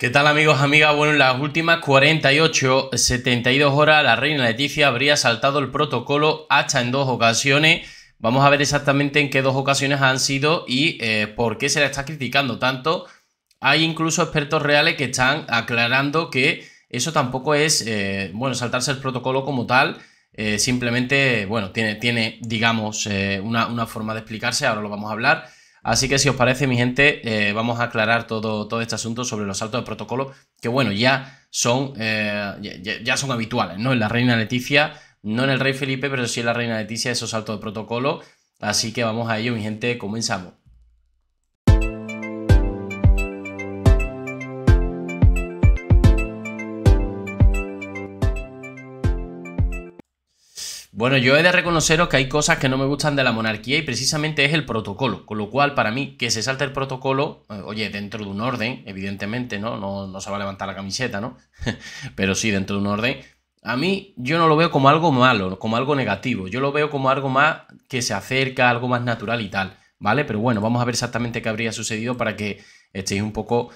¿Qué tal amigos, amigas? Bueno, en las últimas 48, 72 horas la reina Leticia habría saltado el protocolo hasta en dos ocasiones. Vamos a ver exactamente en qué dos ocasiones han sido y eh, por qué se la está criticando tanto. Hay incluso expertos reales que están aclarando que eso tampoco es, eh, bueno, saltarse el protocolo como tal. Eh, simplemente, bueno, tiene, tiene digamos, una forma de explicarse, ahora lo vamos a hablar Así que si os parece, mi gente, eh, vamos a aclarar todo, todo este asunto sobre los saltos de protocolo, que bueno, ya son, eh, ya, ya, son habituales, ¿no? En la reina Leticia, no en el rey Felipe, pero sí en la reina Leticia, esos saltos de protocolo. Así que vamos a ello, mi gente, comenzamos. Bueno, yo he de reconoceros que hay cosas que no me gustan de la monarquía y precisamente es el protocolo, con lo cual para mí que se salte el protocolo, eh, oye, dentro de un orden, evidentemente, ¿no? No, se va a levantar la camiseta, ¿no? Pero sí, dentro de un orden, a mí yo no lo veo como algo malo, como algo negativo, yo lo veo como algo más que se acerca, algo más natural y tal, ¿vale? Pero bueno, vamos a ver exactamente qué habría sucedido para que estéis un poco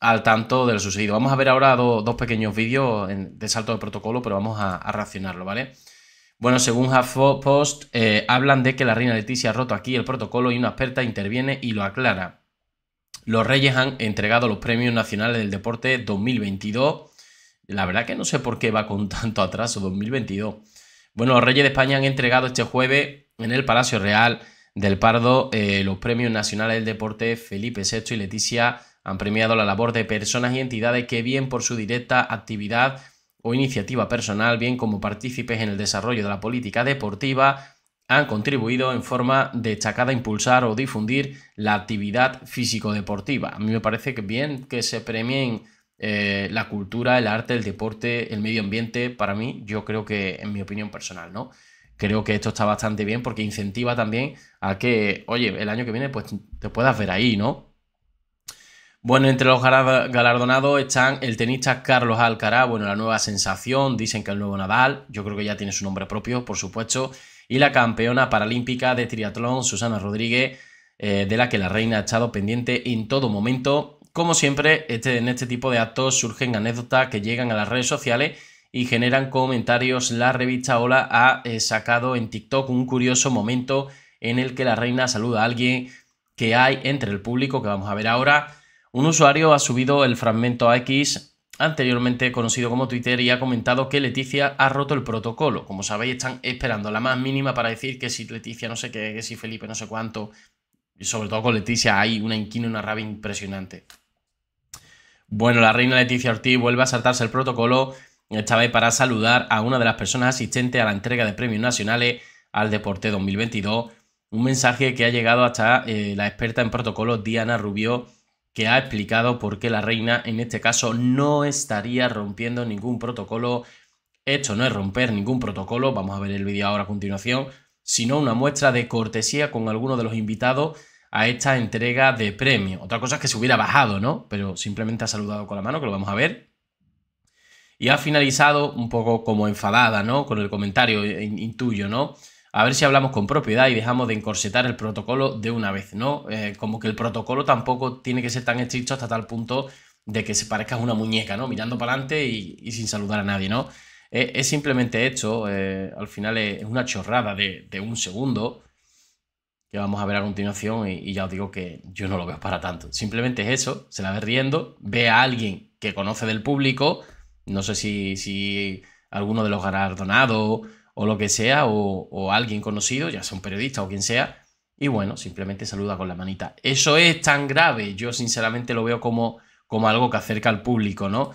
al tanto de lo sucedido. Vamos a ver ahora dos pequeños vídeos de salto de protocolo, pero vamos a, a reaccionarlo, ¿vale? Bueno, según HuffPost, Post, eh, hablan de que la reina Leticia ha roto aquí el protocolo y una experta interviene y lo aclara. Los Reyes han entregado los premios nacionales del deporte 2022. La verdad que no sé por qué va con tanto atraso, 2022. Bueno, los Reyes de España han entregado este jueves en el Palacio Real del Pardo eh, los premios nacionales del deporte Felipe VI y Leticia han premiado la labor de personas y entidades que bien por su directa actividad o iniciativa personal, bien como partícipes en el desarrollo de la política deportiva, han contribuido en forma destacada a impulsar o difundir la actividad físico-deportiva. A mí me parece que bien que se premien eh, la cultura, el arte, el deporte, el medio ambiente, para mí, yo creo que, en mi opinión personal, ¿no? Creo que esto está bastante bien porque incentiva también a que, oye, el año que viene, pues te puedas ver ahí, ¿no? Bueno, entre los galardonados están el tenista Carlos Alcará, bueno, la nueva sensación, dicen que el nuevo Nadal, yo creo que ya tiene su nombre propio, por supuesto, y la campeona paralímpica de triatlón, Susana Rodríguez, eh, de la que la reina ha estado pendiente en todo momento. Como siempre, este, en este tipo de actos surgen anécdotas que llegan a las redes sociales y generan comentarios. La revista Hola ha eh, sacado en TikTok un curioso momento en el que la reina saluda a alguien que hay entre el público, que vamos a ver ahora un usuario ha subido el fragmento a X, anteriormente conocido como Twitter, y ha comentado que Leticia ha roto el protocolo. Como sabéis, están esperando la más mínima para decir que si Leticia no sé qué, que si Felipe no sé cuánto. Y sobre todo con Leticia hay una inquina y una rabia impresionante. Bueno, la reina Leticia Ortiz vuelve a saltarse el protocolo, esta vez para saludar a una de las personas asistentes a la entrega de premios nacionales al Deporte 2022. Un mensaje que ha llegado hasta eh, la experta en protocolo Diana Rubio, que ha explicado por qué la reina en este caso no estaría rompiendo ningún protocolo. Esto no es romper ningún protocolo, vamos a ver el vídeo ahora a continuación, sino una muestra de cortesía con alguno de los invitados a esta entrega de premio. Otra cosa es que se hubiera bajado, ¿no? Pero simplemente ha saludado con la mano, que lo vamos a ver. Y ha finalizado un poco como enfadada, ¿no? Con el comentario eh, intuyo, ¿no? a ver si hablamos con propiedad y dejamos de encorsetar el protocolo de una vez, ¿no? Eh, como que el protocolo tampoco tiene que ser tan estricto hasta tal punto de que se parezca a una muñeca, ¿no? Mirando para adelante y, sin saludar a nadie, ¿no? Eh, es simplemente esto, eh, al final es, una chorrada de, un segundo que vamos a ver a continuación y, ya os digo que yo no lo veo para tanto. Simplemente es eso, se la ve riendo, ve a alguien que conoce del público, no sé si, si alguno de los galardonados o lo que sea, o, alguien conocido, ya sea un periodista o quien sea, y bueno, simplemente saluda con la manita. Eso es tan grave, yo sinceramente lo veo como, como algo que acerca al público, ¿no?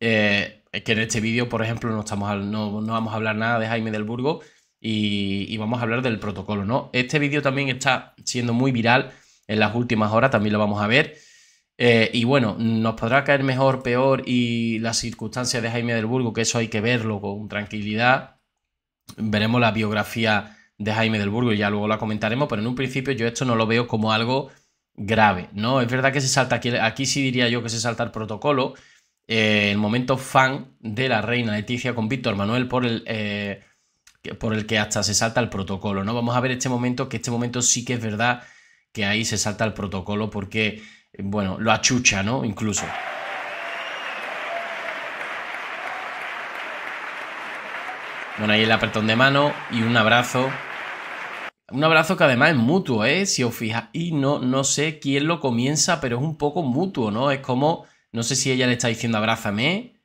Eh, es que en este vídeo, por ejemplo, no, estamos, no, no, vamos a hablar nada de Jaime del Burgo y, vamos a hablar del protocolo, ¿no? Este vídeo también está siendo muy viral en las últimas horas, también lo vamos a ver. Eh, y bueno, nos podrá caer mejor, peor y las circunstancias de Jaime del Burgo, que eso hay que verlo con tranquilidad, veremos la biografía de Jaime del Burgo y ya luego la comentaremos, pero en un principio yo esto no lo veo como algo grave, ¿no? Es verdad que se salta, aquí, aquí sí diría yo que se salta el protocolo, eh, el momento fan de la reina Leticia con Víctor Manuel por el, eh, por el que hasta se salta el protocolo, ¿no? Vamos a ver este momento, que este momento sí que es verdad que ahí se salta el protocolo porque, bueno, lo achucha, ¿no? Incluso. Bueno, ahí el apretón de mano y un abrazo. Un abrazo que además es mutuo, ¿eh? Si os fijáis, no, no sé quién lo comienza, pero es un poco mutuo, ¿no? Es como, no sé si ella le está diciendo abrázame,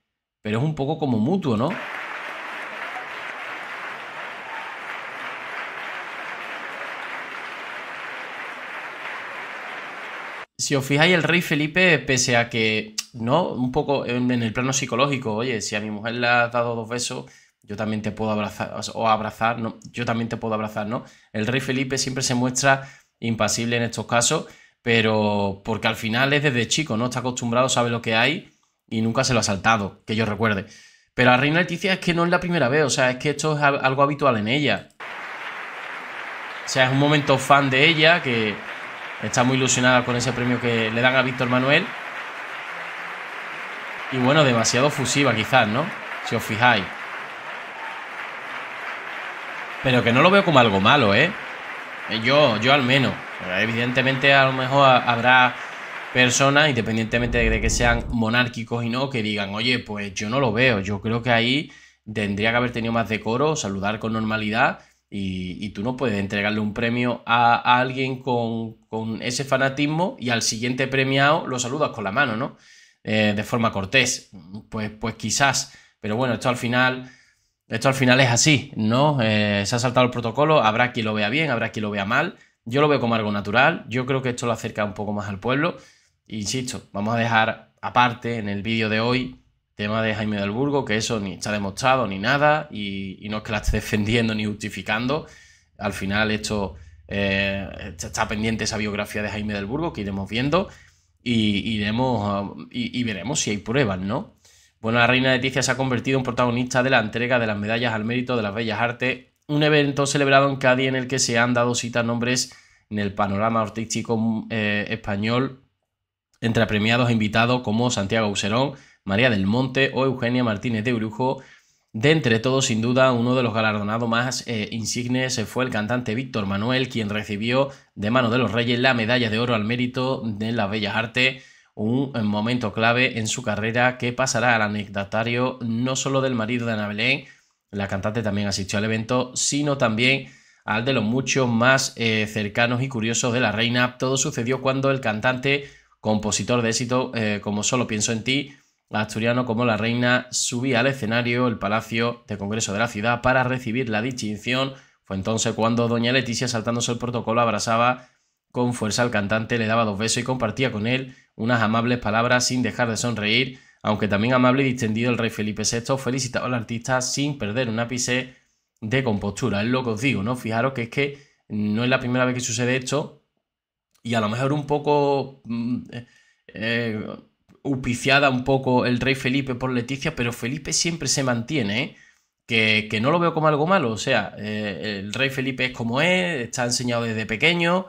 pero es un poco como mutuo, ¿no? si os fijáis, el rey Felipe, pese a que, ¿no? Un poco en, el plano psicológico, oye, si a mi mujer le has dado dos besos, yo también te puedo abrazar, o abrazar, no, yo también te puedo abrazar, ¿no? El rey Felipe siempre se muestra impasible en estos casos, pero porque al final es desde chico, ¿no? Está acostumbrado, sabe lo que hay y nunca se lo ha saltado, que yo recuerde. Pero a Reina Leticia es que no es la primera vez, o sea, es que esto es algo habitual en ella. O sea, es un momento fan de ella, que está muy ilusionada con ese premio que le dan a Víctor Manuel. Y bueno, demasiado fusiva quizás, ¿no? Si os fijáis. Pero que no lo veo como algo malo, ¿eh? eh yo, yo al menos. Evidentemente a lo mejor habrá personas, independientemente de que sean monárquicos y no, que digan, oye, pues yo no lo veo. Yo creo que ahí tendría que haber tenido más decoro, saludar con normalidad y, tú no puedes entregarle un premio a, alguien con, ese fanatismo y al siguiente premiado lo saludas con la mano, ¿no? Eh, de forma cortés. Pues, pues quizás, pero bueno, esto al final esto al final es así, ¿no? Eh, se ha saltado el protocolo, habrá quien lo vea bien, habrá quien lo vea mal. Yo lo veo como algo natural, yo creo que esto lo acerca un poco más al pueblo. Insisto, vamos a dejar aparte en el vídeo de hoy tema de Jaime del Burgo, que eso ni está demostrado ni nada, y, no es que la esté defendiendo ni justificando. Al final esto eh, está pendiente esa biografía de Jaime del Burgo que iremos viendo y, iremos, ah, y veremos si hay pruebas, ¿no? Bueno, la reina Leticia se ha convertido en protagonista de la entrega de las medallas al mérito de las bellas artes, un evento celebrado en Cádiz en el que se han dado cita nombres en el panorama artístico eh, español entre premiados e invitados como Santiago Userón, María del Monte o Eugenia Martínez de Brujo. De entre todos, sin duda, uno de los galardonados más eh, insignes fue el cantante Víctor Manuel, quien recibió de mano de los Reyes la medalla de oro al mérito de las Bellas Artes un momento clave en su carrera que pasará al anecdotario... no solo del marido de Ana Belén, la cantante también asistió al evento, sino también al de los muchos más eh, cercanos y curiosos de la reina. Todo sucedió cuando el cantante, compositor de éxito eh, como Solo Pienso en Ti, asturiano como la reina, subía al escenario, el Palacio de Congreso de la ciudad, para recibir la distinción. Fue entonces cuando doña Leticia, saltándose el protocolo, abrazaba con fuerza al cantante, le daba dos besos y compartía con él unas amables palabras sin dejar de sonreír, aunque también amable y distendido el rey Felipe VI ...felicitado al artista sin perder un ápice de compostura. Es lo que os digo, ¿no? Fijaros que es que no es la primera vez que sucede esto y a lo mejor un poco... Mm, eh, upiciada un poco el rey Felipe por Leticia, pero Felipe siempre se mantiene, ¿eh? que, no lo veo como algo malo, o sea, eh, el rey Felipe es como es, está enseñado desde pequeño,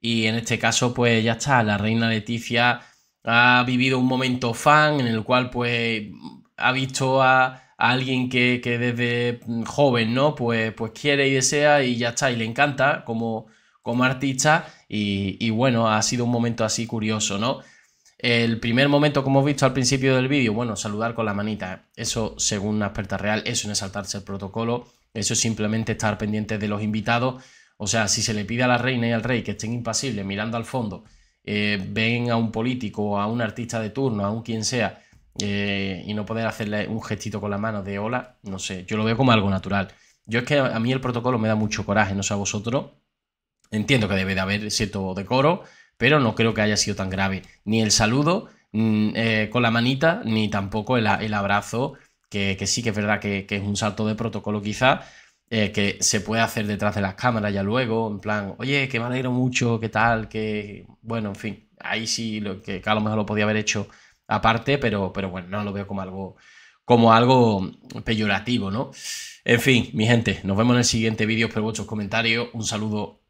y en este caso, pues ya está, la reina Leticia ha vivido un momento fan en el cual, pues, ha visto a, alguien que, desde joven, ¿no? Pues, pues quiere y desea y ya está, y le encanta como, como artista. Y, y bueno, ha sido un momento así curioso, ¿no? El primer momento, como hemos visto al principio del vídeo, bueno, saludar con la manita. Eso, según una experta real, eso no es saltarse el protocolo. Eso es simplemente estar pendiente de los invitados. O sea, si se le pide a la reina y al rey que estén impasibles mirando al fondo, eh, ven a un político, a un artista de turno, a un quien sea, eh, y no poder hacerle un gestito con la mano de hola, no sé, yo lo veo como algo natural. Yo es que a mí el protocolo me da mucho coraje, no sé a vosotros. Entiendo que debe de haber cierto decoro, pero no creo que haya sido tan grave. Ni el saludo mm, eh, con la manita, ni tampoco el, abrazo, que, sí que es verdad que, que es un salto de protocolo quizá, eh, que se puede hacer detrás de las cámaras ya luego, en plan, oye, que me alegro mucho, qué tal, que, bueno, en fin, ahí sí, lo que, a lo mejor lo podía haber hecho aparte, pero, pero bueno, no lo veo como algo, como algo peyorativo, ¿no? En fin, mi gente, nos vemos en el siguiente vídeo, espero vuestros comentarios, un saludo